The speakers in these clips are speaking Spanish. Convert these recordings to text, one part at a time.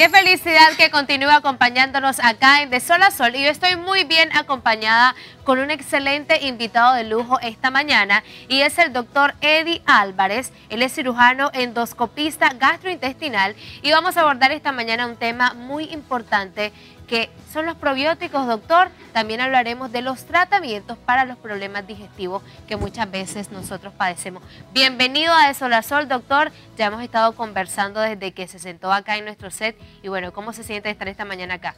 Qué felicidad que continúe acompañándonos acá en De Sol a Sol. Y yo estoy muy bien acompañada con un excelente invitado de lujo esta mañana y es el doctor Eddie Álvarez. Él es cirujano endoscopista gastrointestinal y vamos a abordar esta mañana un tema muy importante que son los probióticos, doctor. También hablaremos de los tratamientos para los problemas digestivos que muchas veces nosotros padecemos. Bienvenido a De Sol doctor. Ya hemos estado conversando desde que se sentó acá en nuestro set. Y bueno, ¿cómo se siente estar esta mañana acá?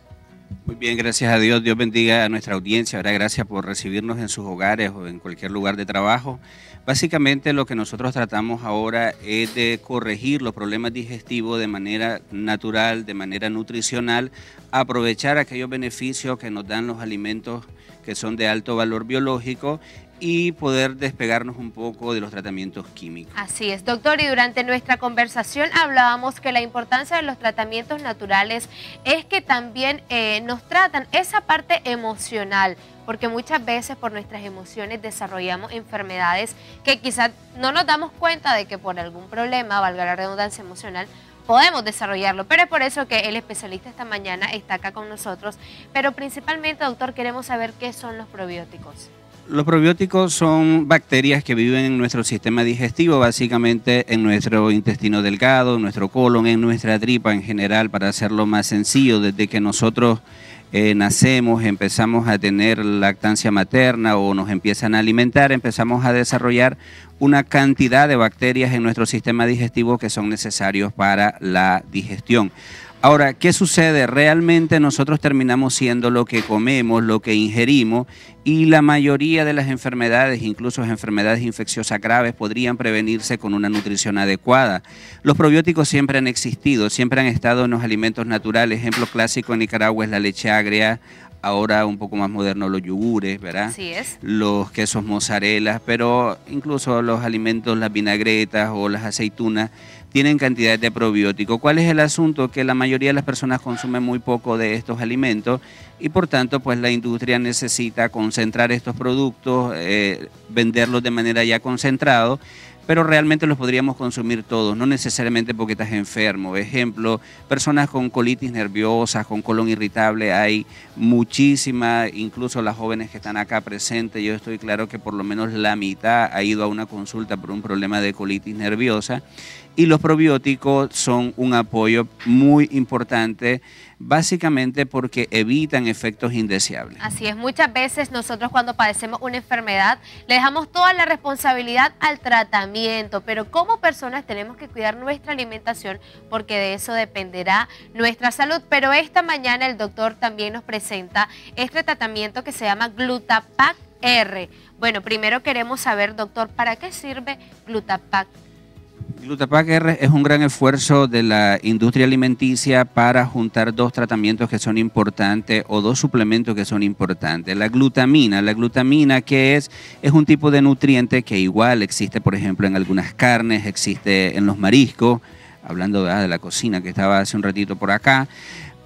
Muy bien, gracias a Dios. Dios bendiga a nuestra audiencia. Ahora gracias por recibirnos en sus hogares o en cualquier lugar de trabajo. Básicamente lo que nosotros tratamos ahora es de corregir los problemas digestivos de manera natural, de manera nutricional, aprovechar aquellos beneficios que nos dan los alimentos que son de alto valor biológico y poder despegarnos un poco de los tratamientos químicos. Así es, doctor, y durante nuestra conversación hablábamos que la importancia de los tratamientos naturales es que también eh, nos tratan esa parte emocional, porque muchas veces por nuestras emociones desarrollamos enfermedades que quizás no nos damos cuenta de que por algún problema, valga la redundancia emocional, podemos desarrollarlo. Pero es por eso que el especialista esta mañana está acá con nosotros. Pero principalmente, doctor, queremos saber qué son los probióticos. Los probióticos son bacterias que viven en nuestro sistema digestivo, básicamente en nuestro intestino delgado, en nuestro colon, en nuestra tripa en general, para hacerlo más sencillo, desde que nosotros eh, nacemos, empezamos a tener lactancia materna o nos empiezan a alimentar, empezamos a desarrollar una cantidad de bacterias en nuestro sistema digestivo que son necesarios para la digestión. Ahora, ¿qué sucede? Realmente nosotros terminamos siendo lo que comemos, lo que ingerimos y la mayoría de las enfermedades, incluso las enfermedades infecciosas graves, podrían prevenirse con una nutrición adecuada. Los probióticos siempre han existido, siempre han estado en los alimentos naturales. Ejemplo clásico en Nicaragua es la leche agria, ahora un poco más moderno los yogures, ¿verdad? Sí es. Los quesos mozzarella, pero incluso los alimentos, las vinagretas o las aceitunas tienen cantidad de probióticos. ¿Cuál es el asunto? Que la mayoría de las personas consumen muy poco de estos alimentos y por tanto pues la industria necesita concentrar estos productos, eh, venderlos de manera ya concentrada, pero realmente los podríamos consumir todos, no necesariamente porque estás enfermo. Ejemplo, personas con colitis nerviosa, con colon irritable, hay muchísimas, incluso las jóvenes que están acá presentes, yo estoy claro que por lo menos la mitad ha ido a una consulta por un problema de colitis nerviosa y los probióticos son un apoyo muy importante básicamente porque evitan efectos indeseables. Así es, muchas veces nosotros cuando padecemos una enfermedad le dejamos toda la responsabilidad al tratamiento, pero como personas tenemos que cuidar nuestra alimentación porque de eso dependerá nuestra salud. Pero esta mañana el doctor también nos presenta este tratamiento que se llama Glutapac R. Bueno, primero queremos saber, doctor, ¿para qué sirve Glutapac Glutapacker es un gran esfuerzo de la industria alimenticia para juntar dos tratamientos que son importantes o dos suplementos que son importantes. La glutamina, la glutamina que es es un tipo de nutriente que igual existe, por ejemplo, en algunas carnes, existe en los mariscos, hablando ah, de la cocina que estaba hace un ratito por acá,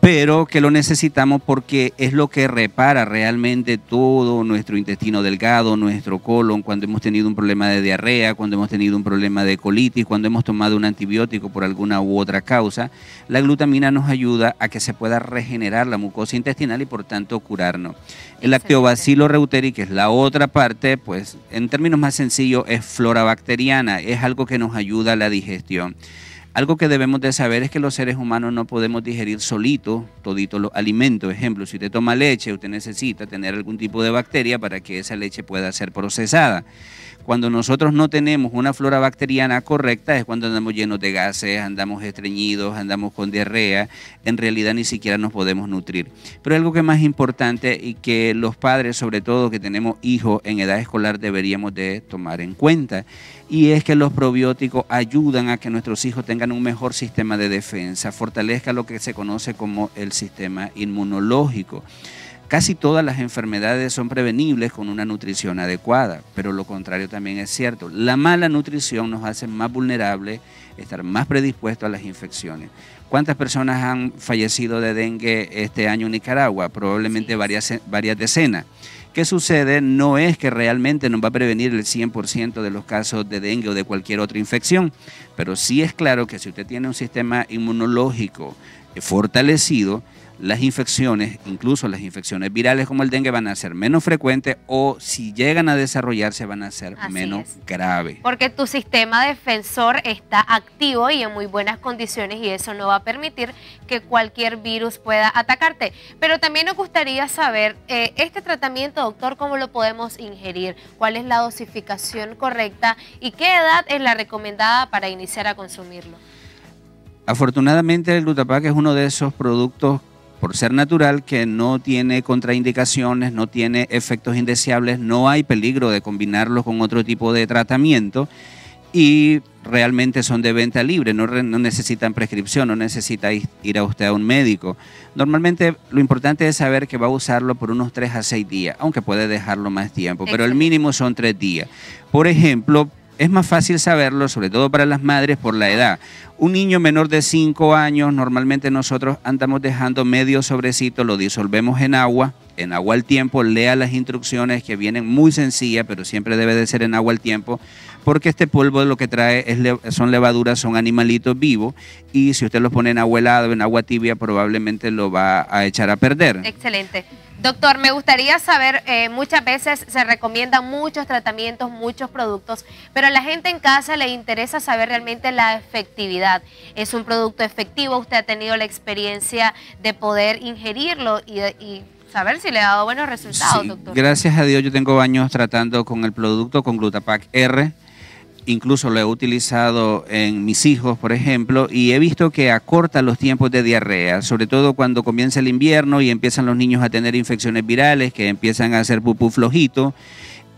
pero que lo necesitamos porque es lo que repara realmente todo nuestro intestino delgado, nuestro colon, cuando hemos tenido un problema de diarrea, cuando hemos tenido un problema de colitis, cuando hemos tomado un antibiótico por alguna u otra causa, la glutamina nos ayuda a que se pueda regenerar la mucosa intestinal y por tanto curarnos. El lactobacilo reuteri, que es la otra parte, pues en términos más sencillos es flora bacteriana, es algo que nos ayuda a la digestión. Algo que debemos de saber es que los seres humanos no podemos digerir solito toditos los alimentos. Ejemplo, si usted toma leche, usted necesita tener algún tipo de bacteria para que esa leche pueda ser procesada. Cuando nosotros no tenemos una flora bacteriana correcta es cuando andamos llenos de gases, andamos estreñidos, andamos con diarrea. En realidad ni siquiera nos podemos nutrir. Pero algo que es más importante y que los padres, sobre todo que tenemos hijos en edad escolar, deberíamos de tomar en cuenta. Y es que los probióticos ayudan a que nuestros hijos tengan un mejor sistema de defensa, fortalezca lo que se conoce como el sistema inmunológico. Casi todas las enfermedades son prevenibles con una nutrición adecuada, pero lo contrario también es cierto. La mala nutrición nos hace más vulnerables, estar más predispuestos a las infecciones. ¿Cuántas personas han fallecido de dengue este año en Nicaragua? Probablemente varias decenas. ¿Qué sucede? No es que realmente nos va a prevenir el 100% de los casos de dengue o de cualquier otra infección, pero sí es claro que si usted tiene un sistema inmunológico fortalecido, las infecciones, incluso las infecciones virales como el dengue, van a ser menos frecuentes o si llegan a desarrollarse van a ser menos graves. Porque tu sistema defensor está activo y en muy buenas condiciones y eso no va a permitir que cualquier virus pueda atacarte. Pero también nos gustaría saber, eh, este tratamiento, doctor, ¿cómo lo podemos ingerir? ¿Cuál es la dosificación correcta y qué edad es la recomendada para iniciar a consumirlo? Afortunadamente el glutapac es uno de esos productos, por ser natural, que no tiene contraindicaciones, no tiene efectos indeseables, no hay peligro de combinarlos con otro tipo de tratamiento y realmente son de venta libre, no, necesitan prescripción, no necesita ir a usted a un médico. Normalmente lo importante es saber que va a usarlo por unos 3 a 6 días, aunque puede dejarlo más tiempo, pero el mínimo son 3 días. Por ejemplo, es más fácil saberlo, sobre todo para las madres, por la edad. Un niño menor de 5 años, normalmente nosotros andamos dejando medio sobrecito, lo disolvemos en agua, en agua al tiempo, lea las instrucciones que vienen muy sencillas, pero siempre debe de ser en agua al tiempo, porque este polvo lo que trae es, son levaduras, son animalitos vivos, y si usted los pone en agua helada, en agua tibia, probablemente lo va a echar a perder. Excelente. Doctor, me gustaría saber, eh, muchas veces se recomiendan muchos tratamientos, muchos productos, pero a la gente en casa le interesa saber realmente la efectividad. ¿Es un producto efectivo? ¿Usted ha tenido la experiencia de poder ingerirlo y, saber si le ha dado buenos resultados, doctor? Gracias a Dios yo tengo años tratando con el producto, con Glutapac R incluso lo he utilizado en mis hijos, por ejemplo, y he visto que acorta los tiempos de diarrea, sobre todo cuando comienza el invierno y empiezan los niños a tener infecciones virales, que empiezan a hacer pupú flojito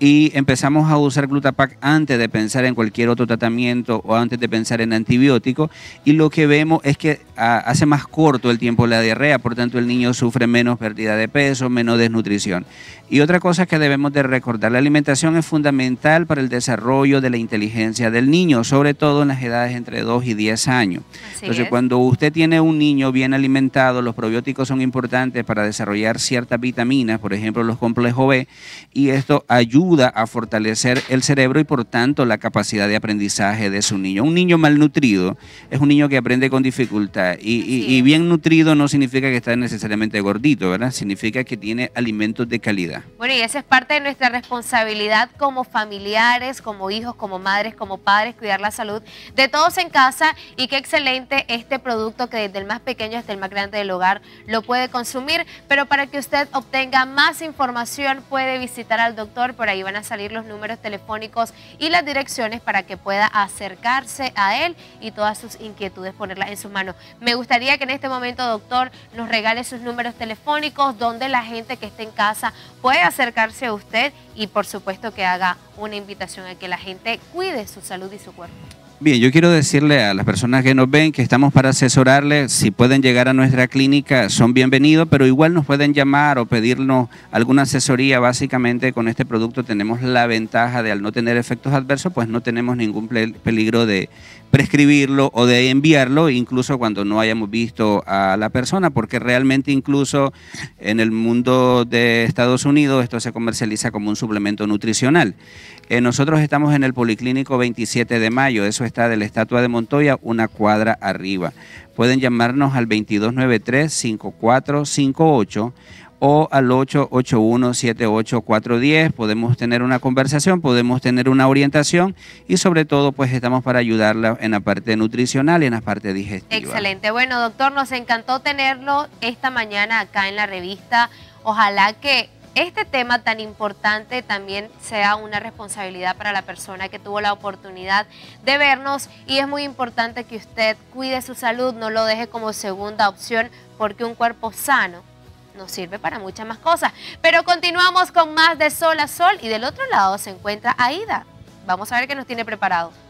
y empezamos a usar glutapac antes de pensar en cualquier otro tratamiento o antes de pensar en antibiótico y lo que vemos es que ah, hace más corto el tiempo de la diarrea, por tanto el niño sufre menos pérdida de peso, menos desnutrición. Y otra cosa que debemos de recordar, la alimentación es fundamental para el desarrollo de la inteligencia del niño, sobre todo en las edades entre 2 y 10 años. Entonces cuando usted tiene un niño bien alimentado, los probióticos son importantes para desarrollar ciertas vitaminas, por ejemplo los complejos B, y esto ayuda a fortalecer el cerebro y por tanto la capacidad de aprendizaje de su niño. Un niño malnutrido es un niño que aprende con dificultad y, bien nutrido no significa que está necesariamente gordito, ¿verdad? Significa que tiene alimentos de calidad. Bueno, y esa es parte de nuestra responsabilidad como familiares, como hijos, como madres, como padres, cuidar la salud de todos en casa y qué excelente este producto que desde el más pequeño hasta el más grande del hogar lo puede consumir, pero para que usted obtenga más información puede visitar al doctor por ahí ahí van a salir los números telefónicos y las direcciones para que pueda acercarse a él y todas sus inquietudes ponerlas en sus manos. Me gustaría que en este momento, doctor, nos regale sus números telefónicos, donde la gente que esté en casa puede acercarse a usted y por supuesto que haga una invitación a que la gente cuide su salud y su cuerpo. Bien, yo quiero decirle a las personas que nos ven que estamos para asesorarles. Si pueden llegar a nuestra clínica, son bienvenidos, pero igual nos pueden llamar o pedirnos alguna asesoría. Básicamente, con este producto tenemos la ventaja de al no tener efectos adversos, pues no tenemos ningún peligro de, prescribirlo o de enviarlo, incluso cuando no hayamos visto a la persona, porque realmente incluso en el mundo de Estados Unidos esto se comercializa como un suplemento nutricional. Eh, nosotros estamos en el Policlínico 27 de mayo, eso está de la estatua de Montoya, una cuadra arriba. Pueden llamarnos al 2293-5458 o al 881-78410. Podemos tener una conversación, podemos tener una orientación y sobre todo pues estamos para ayudarla en la parte nutricional y en la parte digestiva. Excelente. Bueno, doctor, nos encantó tenerlo esta mañana acá en la revista. Ojalá que este tema tan importante también sea una responsabilidad para la persona que tuvo la oportunidad de vernos y es muy importante que usted cuide su salud, no lo deje como segunda opción porque un cuerpo sano nos sirve para muchas más cosas. Pero continuamos con más de sol a sol y del otro lado se encuentra Aida. Vamos a ver qué nos tiene preparado.